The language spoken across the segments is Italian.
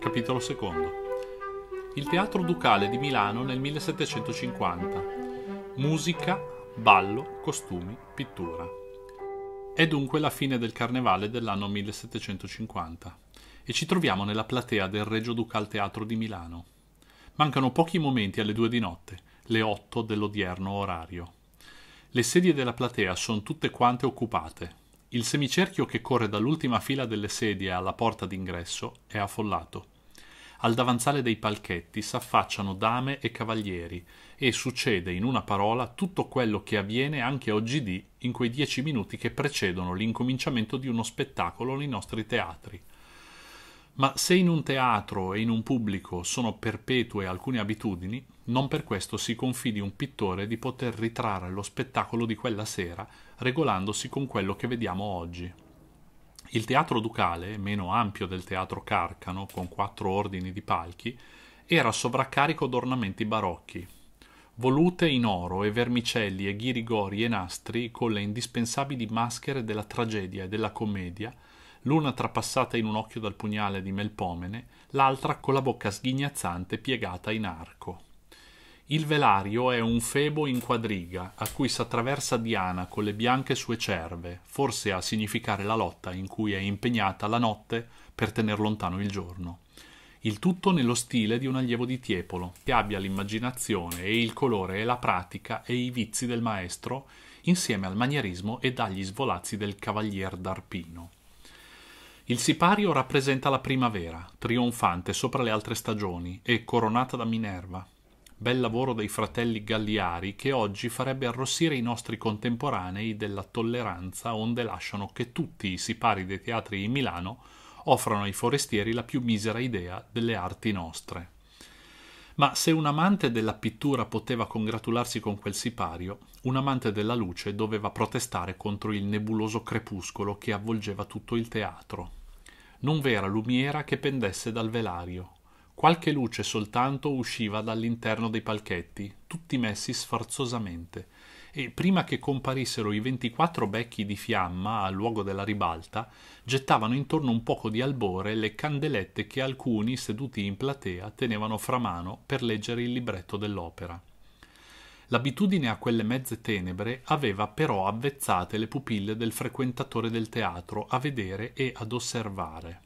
Capitolo secondo. Il Teatro Ducale di Milano nel 1750. Musica, ballo, costumi, pittura. È dunque la fine del carnevale dell'anno 1750 e ci troviamo nella platea del Regio Ducal Teatro di Milano. Mancano pochi momenti alle due di notte, le otto dell'odierno orario. Le sedie della platea sono tutte quante occupate. Il semicerchio che corre dall'ultima fila delle sedie alla porta d'ingresso è affollato. Al davanzale dei palchetti s'affacciano dame e cavalieri e succede in una parola tutto quello che avviene anche oggidì in quei dieci minuti che precedono l'incominciamento di uno spettacolo nei nostri teatri. Ma se in un teatro e in un pubblico sono perpetue alcune abitudini, non per questo si confidi un pittore di poter ritrarre lo spettacolo di quella sera regolandosi con quello che vediamo oggi. Il teatro ducale, meno ampio del teatro carcano, con quattro ordini di palchi, era sovraccarico d'ornamenti barocchi, volute in oro e vermicelli e ghirigori e nastri con le indispensabili maschere della tragedia e della commedia, l'una trapassata in un occhio dal pugnale di Melpomene, l'altra con la bocca sghignazzante piegata in arco. Il velario è un febo in quadriga, a cui s'attraversa Diana con le bianche sue cerve, forse a significare la lotta in cui è impegnata la notte per tener lontano il giorno. Il tutto nello stile di un allievo di Tiepolo, che abbia l'immaginazione e il colore e la pratica e i vizi del maestro, insieme al manierismo ed agli svolazzi del cavalier d'Arpino. Il sipario rappresenta la primavera, trionfante sopra le altre stagioni e coronata da Minerva. Bel lavoro dei fratelli Galliari che oggi farebbe arrossire i nostri contemporanei della tolleranza onde lasciano che tutti i sipari dei teatri di Milano offrano ai forestieri la più misera idea delle arti nostre. Ma se un amante della pittura poteva congratularsi con quel sipario, un amante della luce doveva protestare contro il nebuloso crepuscolo che avvolgeva tutto il teatro non v'era lumiera che pendesse dal velario. Qualche luce soltanto usciva dall'interno dei palchetti, tutti messi sfarzosamente, e prima che comparissero i ventiquattro becchi di fiamma al luogo della ribalta, gettavano intorno un poco di albore le candelette che alcuni, seduti in platea, tenevano fra mano per leggere il libretto dell'opera. L'abitudine a quelle mezze tenebre aveva però avvezzate le pupille del frequentatore del teatro a vedere e ad osservare.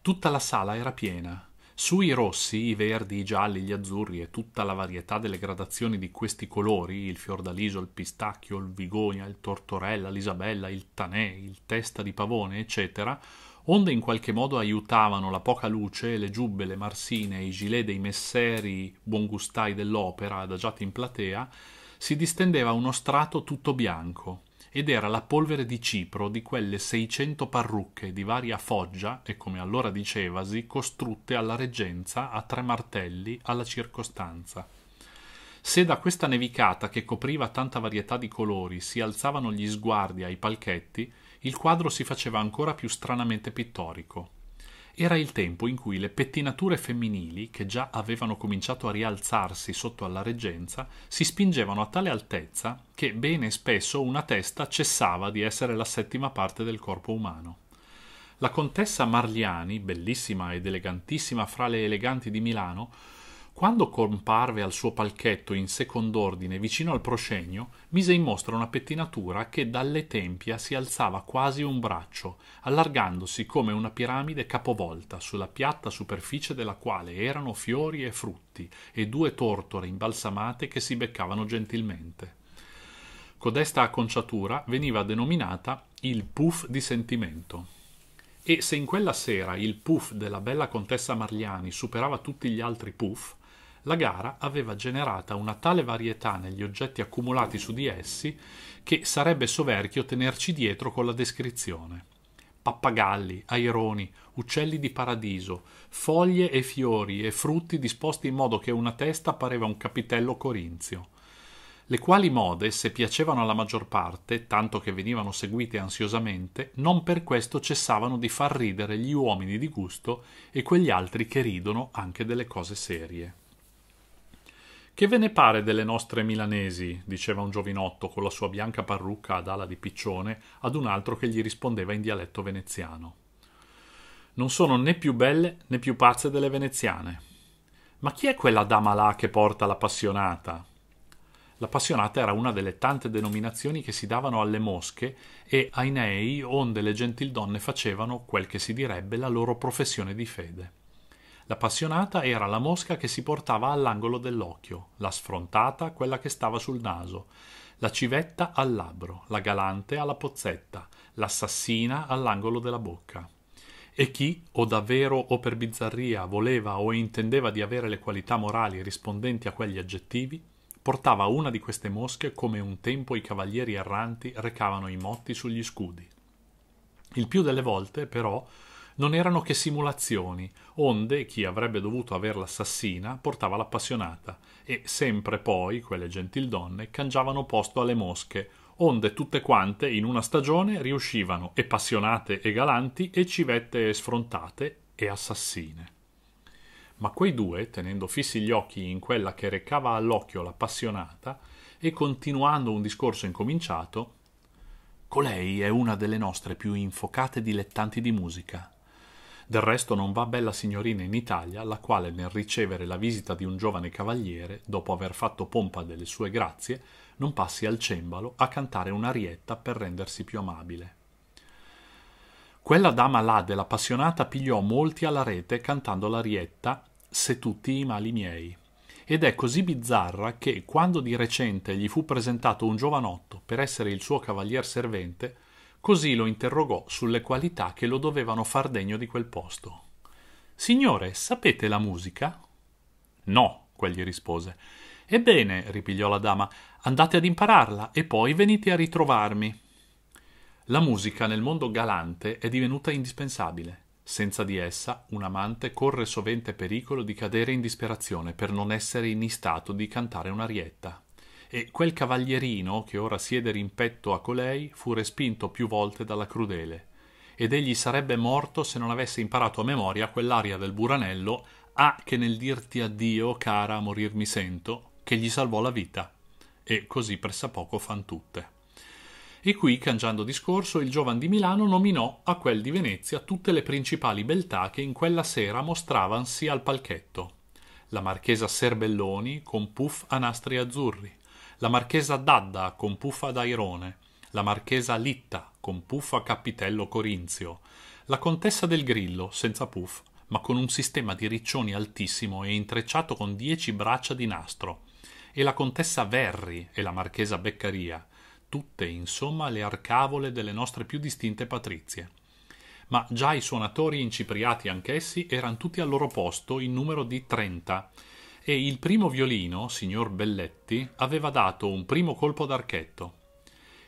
Tutta la sala era piena. Sui rossi, i verdi, i gialli, gli azzurri e tutta la varietà delle gradazioni di questi colori, il fiordaliso, il pistacchio, il vigogna, il tortorella, l'isabella, il tanè, il testa di pavone, eccetera, onde in qualche modo aiutavano la poca luce, le giubbe, le marsine, i gilet dei messeri buongustai dell'opera, adagiati in platea, si distendeva uno strato tutto bianco, ed era la polvere di Cipro di quelle 600 parrucche di varia foggia, e come allora dicevasi, costrutte alla reggenza a tre martelli alla circostanza. Se da questa nevicata che copriva tanta varietà di colori si alzavano gli sguardi ai palchetti, il quadro si faceva ancora più stranamente pittorico. Era il tempo in cui le pettinature femminili, che già avevano cominciato a rialzarsi sotto alla reggenza, si spingevano a tale altezza che bene spesso una testa cessava di essere la settima parte del corpo umano. La contessa Marliani, bellissima ed elegantissima fra le eleganti di Milano, quando comparve al suo palchetto in second'ordine vicino al proscenio, mise in mostra una pettinatura che dalle tempia si alzava quasi un braccio, allargandosi come una piramide capovolta sulla piatta superficie della quale erano fiori e frutti e due tortore imbalsamate che si beccavano gentilmente. Codesta acconciatura veniva denominata il puff di sentimento. E se in quella sera il puff della bella contessa Marliani superava tutti gli altri puff, la gara aveva generata una tale varietà negli oggetti accumulati su di essi che sarebbe soverchio tenerci dietro con la descrizione. Pappagalli, aironi, uccelli di paradiso, foglie e fiori e frutti disposti in modo che una testa pareva un capitello corinzio le quali mode, se piacevano alla maggior parte, tanto che venivano seguite ansiosamente, non per questo cessavano di far ridere gli uomini di gusto e quegli altri che ridono anche delle cose serie. Che ve ne pare delle nostre milanesi? diceva un giovinotto con la sua bianca parrucca ad ala di piccione ad un altro che gli rispondeva in dialetto veneziano. Non sono né più belle né più pazze delle veneziane. Ma chi è quella dama là che porta la passionata? La passionata era una delle tante denominazioni che si davano alle mosche e ai nei onde le gentildonne facevano quel che si direbbe la loro professione di fede. La passionata era la mosca che si portava all'angolo dell'occhio, la sfrontata quella che stava sul naso, la civetta al labbro, la galante alla pozzetta, l'assassina all'angolo della bocca. E chi, o davvero o per bizzarria, voleva o intendeva di avere le qualità morali rispondenti a quegli aggettivi, portava una di queste mosche come un tempo i cavalieri erranti recavano i motti sugli scudi. Il più delle volte, però, non erano che simulazioni, onde chi avrebbe dovuto aver l'assassina portava l'appassionata, e sempre poi quelle gentildonne cangiavano posto alle mosche, onde tutte quante in una stagione riuscivano, e passionate e galanti, e civette e sfrontate e assassine. Ma quei due, tenendo fissi gli occhi in quella che recava all'occhio l'appassionata, e continuando un discorso incominciato, Colei è una delle nostre più infocate dilettanti di musica. Del resto non va bella signorina in Italia la quale nel ricevere la visita di un giovane cavaliere, dopo aver fatto pompa delle sue grazie, non passi al cembalo a cantare un'arietta per rendersi più amabile. Quella dama là dell'appassionata pigliò molti alla rete cantando l'arietta Se tutti i mali miei ed è così bizzarra che, quando di recente gli fu presentato un giovanotto per essere il suo cavalier servente, Così lo interrogò sulle qualità che lo dovevano far degno di quel posto. Signore, sapete la musica? No, quegli rispose. Ebbene, ripigliò la dama, andate ad impararla e poi venite a ritrovarmi. La musica nel mondo galante è divenuta indispensabile. Senza di essa un amante corre sovente pericolo di cadere in disperazione per non essere in istato di cantare un'arietta e quel cavalierino che ora siede rimpetto a colei fu respinto più volte dalla crudele, ed egli sarebbe morto se non avesse imparato a memoria quell'aria del buranello a ah, che nel dirti addio, cara, a morir mi sento, che gli salvò la vita. E così pressappoco fan tutte. E qui, cangiando discorso, il giovane di Milano nominò a quel di Venezia tutte le principali beltà che in quella sera mostravansi al palchetto. La marchesa Serbelloni con puff a nastri azzurri, la marchesa Dadda con puffa d'airone, la marchesa Litta con puffa capitello corinzio, la contessa del Grillo senza puff, ma con un sistema di riccioni altissimo e intrecciato con dieci braccia di nastro, e la contessa Verri e la marchesa Beccaria, tutte insomma le arcavole delle nostre più distinte patrizie. Ma già i suonatori incipriati anch'essi erano tutti al loro posto in numero di trenta, e il primo violino, signor Belletti, aveva dato un primo colpo d'archetto.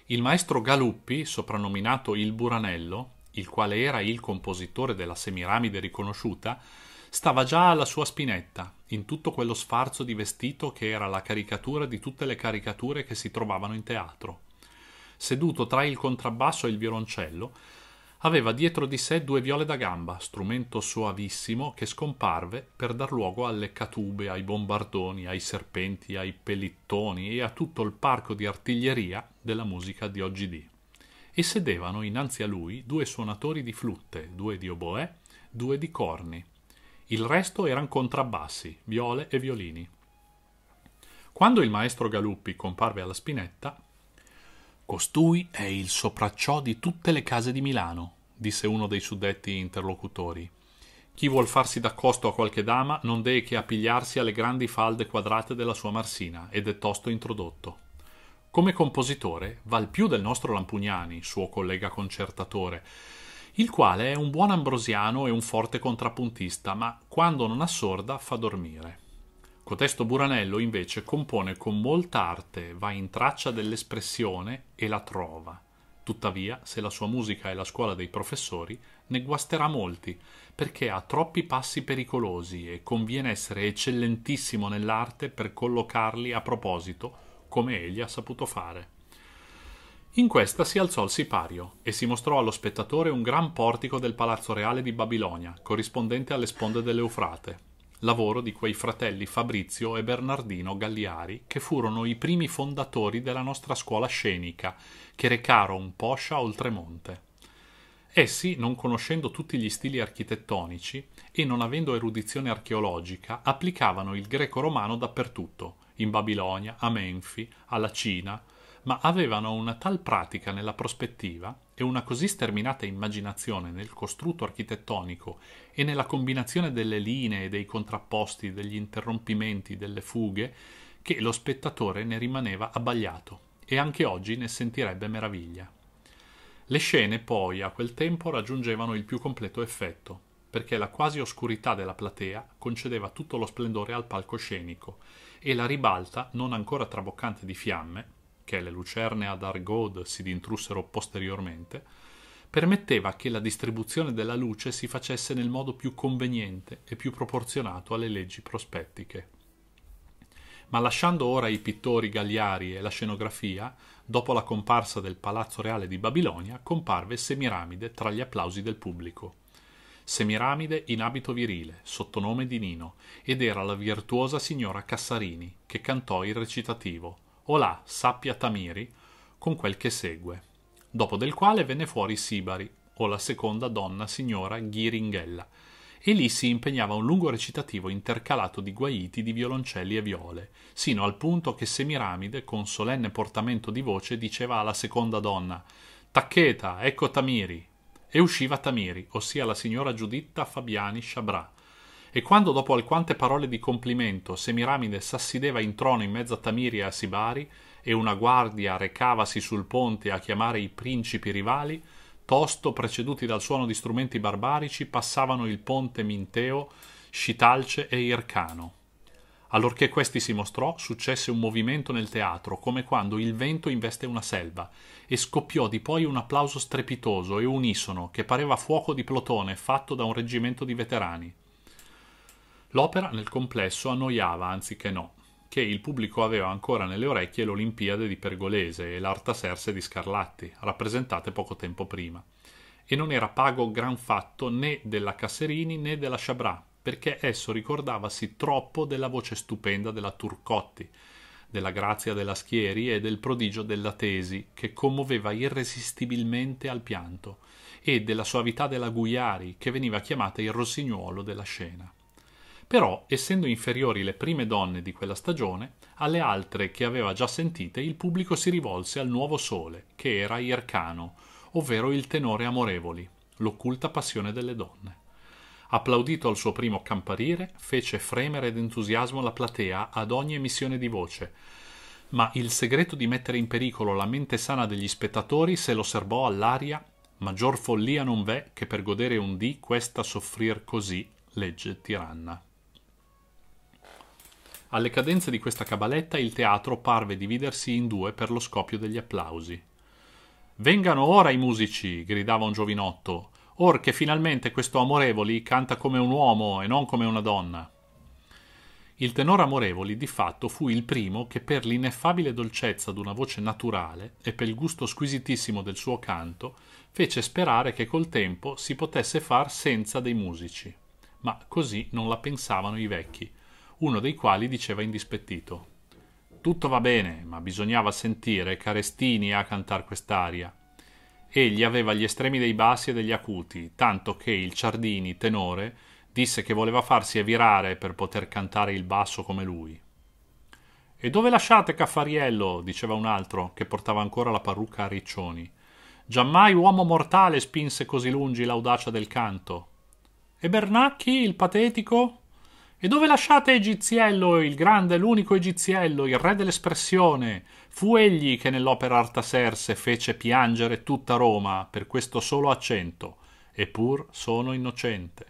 Il maestro Galuppi, soprannominato il Buranello, il quale era il compositore della Semiramide riconosciuta, stava già alla sua spinetta, in tutto quello sfarzo di vestito che era la caricatura di tutte le caricature che si trovavano in teatro. Seduto tra il contrabbasso e il violoncello, Aveva dietro di sé due viole da gamba, strumento soavissimo che scomparve per dar luogo alle catube, ai bombardoni, ai serpenti, ai pelittoni e a tutto il parco di artiglieria della musica di oggi E sedevano innanzi a lui due suonatori di flutte, due di oboe, due di corni. Il resto eran contrabbassi, viole e violini. Quando il maestro Galuppi comparve alla spinetta, Costui è il sopracciò di tutte le case di Milano, disse uno dei suddetti interlocutori. Chi vuol farsi d'accosto a qualche dama non dee che appigliarsi alle grandi falde quadrate della sua marsina, ed è tosto introdotto. Come compositore val più del nostro Lampugnani, suo collega concertatore, il quale è un buon ambrosiano e un forte contrapuntista, ma quando non assorda fa dormire. Cotesto Buranello invece compone con molta arte, va in traccia dell'espressione e la trova Tuttavia, se la sua musica è la scuola dei professori, ne guasterà molti, perché ha troppi passi pericolosi e conviene essere eccellentissimo nell'arte per collocarli a proposito, come egli ha saputo fare. In questa si alzò il sipario e si mostrò allo spettatore un gran portico del palazzo reale di Babilonia, corrispondente alle sponde dell'Eufrate, lavoro di quei fratelli Fabrizio e Bernardino Galliari, che furono i primi fondatori della nostra scuola scenica, che recarono Poscia oltremonte. Essi, non conoscendo tutti gli stili architettonici e non avendo erudizione archeologica, applicavano il greco-romano dappertutto, in Babilonia, a Menfi, alla Cina, ma avevano una tal pratica nella prospettiva e una così sterminata immaginazione nel costrutto architettonico e nella combinazione delle linee, dei contrapposti, degli interrompimenti, delle fughe, che lo spettatore ne rimaneva abbagliato e anche oggi ne sentirebbe meraviglia. Le scene poi a quel tempo raggiungevano il più completo effetto, perché la quasi oscurità della platea concedeva tutto lo splendore al palcoscenico e la ribalta, non ancora traboccante di fiamme, che le lucerne ad Argod si dintrussero posteriormente, permetteva che la distribuzione della luce si facesse nel modo più conveniente e più proporzionato alle leggi prospettiche. Ma lasciando ora i pittori Gagliari e la scenografia, dopo la comparsa del Palazzo Reale di Babilonia, comparve Semiramide tra gli applausi del pubblico. Semiramide in abito virile, sottonome di Nino, ed era la virtuosa signora Cassarini, che cantò il recitativo, Olà sappia Tamiri con quel che segue, dopo del quale venne fuori Sibari, o la seconda donna signora Ghiringhella, e lì si impegnava un lungo recitativo intercalato di guaiti di violoncelli e viole, sino al punto che Semiramide, con solenne portamento di voce, diceva alla seconda donna Taccheta, ecco Tamiri, e usciva Tamiri, ossia la signora Giuditta Fabiani Sciabrà, e quando, dopo alquante parole di complimento, Semiramide s'assideva in trono in mezzo a Tamiri e a Sibari, e una guardia recavasi sul ponte a chiamare i principi rivali, tosto preceduti dal suono di strumenti barbarici, passavano il ponte Minteo, Scitalce e Ircano. Allorché questi si mostrò, successe un movimento nel teatro, come quando il vento investe una selva, e scoppiò di poi un applauso strepitoso e unisono, che pareva fuoco di plotone fatto da un reggimento di veterani. L'opera nel complesso annoiava anziché no, che il pubblico aveva ancora nelle orecchie l'Olimpiade di Pergolese e l'Artaserse di Scarlatti, rappresentate poco tempo prima. E non era pago gran fatto né della Casserini né della Chabras, perché esso ricordavasi troppo della voce stupenda della Turcotti, della grazia della Schieri e del prodigio della Tesi, che commuoveva irresistibilmente al pianto, e della suavità della Guiari, che veniva chiamata il rossignuolo della scena però essendo inferiori le prime donne di quella stagione, alle altre che aveva già sentite il pubblico si rivolse al nuovo sole, che era Ircano, ovvero il tenore amorevoli, l'occulta passione delle donne. Applaudito al suo primo camparire, fece fremere d'entusiasmo la platea ad ogni emissione di voce, ma il segreto di mettere in pericolo la mente sana degli spettatori se lo serbò all'aria maggior follia non v'è che per godere un dì questa soffrir così legge tiranna. Alle cadenze di questa cabaletta il teatro parve dividersi in due per lo scoppio degli applausi. Vengano ora i musici, gridava un giovinotto, or che finalmente questo amorevoli canta come un uomo e non come una donna. Il tenore amorevoli di fatto fu il primo che per l'ineffabile dolcezza d'una voce naturale e per il gusto squisitissimo del suo canto fece sperare che col tempo si potesse far senza dei musici. Ma così non la pensavano i vecchi, uno dei quali diceva indispettito tutto va bene, ma bisognava sentire Carestini a cantar quest'aria. Egli aveva gli estremi dei bassi e degli acuti, tanto che il Ciardini, tenore, disse che voleva farsi evirare per poter cantare il basso come lui. E dove lasciate Caffariello? diceva un altro, che portava ancora la parrucca a riccioni. Giammai uomo mortale spinse così lungi l'audacia del canto. E Bernacchi, il patetico? E dove lasciate Egiziello, il grande, l'unico Egiziello, il re dell'espressione? Fu egli che nell'opera Artaserse fece piangere tutta Roma per questo solo accento, eppur sono innocente.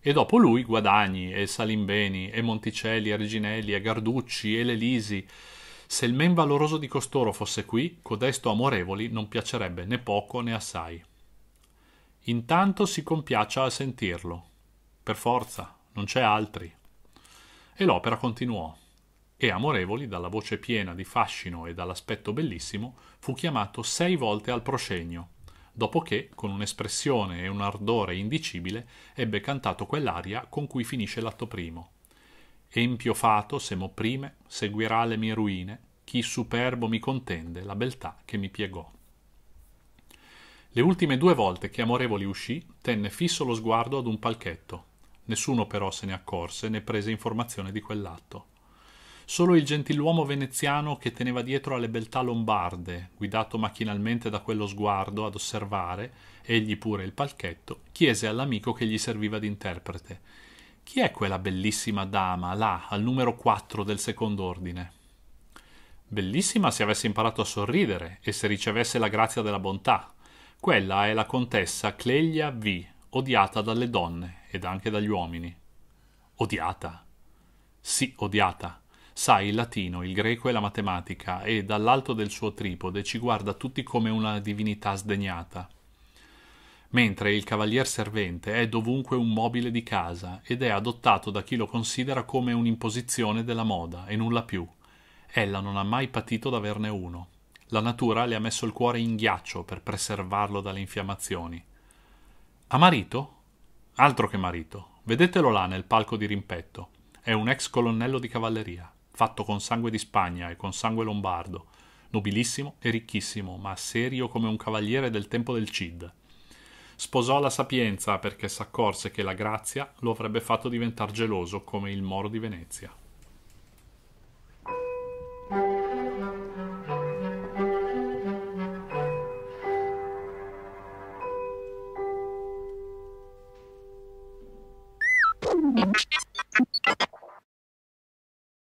E dopo lui Guadagni e Salimbeni e Monticelli e Reginelli e Garducci e Lelisi. Se il men valoroso di costoro fosse qui, codesto amorevoli non piacerebbe né poco né assai. Intanto si compiaccia a sentirlo. Per forza, non c'è altri. E l'opera continuò, e Amorevoli, dalla voce piena di fascino e dall'aspetto bellissimo, fu chiamato sei volte al proscenio, dopo che, con un'espressione e un ardore indicibile, ebbe cantato quell'aria con cui finisce l'atto primo. Empio fato se m'opprime, seguirà le mie ruine, chi superbo mi contende la beltà che mi piegò. Le ultime due volte che Amorevoli uscì, tenne fisso lo sguardo ad un palchetto, Nessuno però se ne accorse né prese informazione di quell'atto. Solo il gentiluomo veneziano che teneva dietro alle beltà lombarde, guidato macchinalmente da quello sguardo ad osservare, egli pure il palchetto, chiese all'amico che gli serviva d'interprete: Chi è quella bellissima dama là, al numero 4 del secondo ordine? Bellissima se avesse imparato a sorridere e se ricevesse la grazia della bontà. Quella è la contessa Cleglia V, odiata dalle donne ed anche dagli uomini. Odiata. Sì, odiata. Sa il latino, il greco e la matematica e dall'alto del suo tripode ci guarda tutti come una divinità sdegnata. Mentre il cavalier servente è dovunque un mobile di casa ed è adottato da chi lo considera come un'imposizione della moda e nulla più. Ella non ha mai patito d'averne uno. La natura le ha messo il cuore in ghiaccio per preservarlo dalle infiammazioni. A marito? Altro che marito. Vedetelo là nel palco di rimpetto. È un ex colonnello di cavalleria, fatto con sangue di Spagna e con sangue lombardo, nobilissimo e ricchissimo, ma serio come un cavaliere del tempo del Cid. Sposò la Sapienza perché s'accorse che la grazia lo avrebbe fatto diventare geloso come il Moro di Venezia.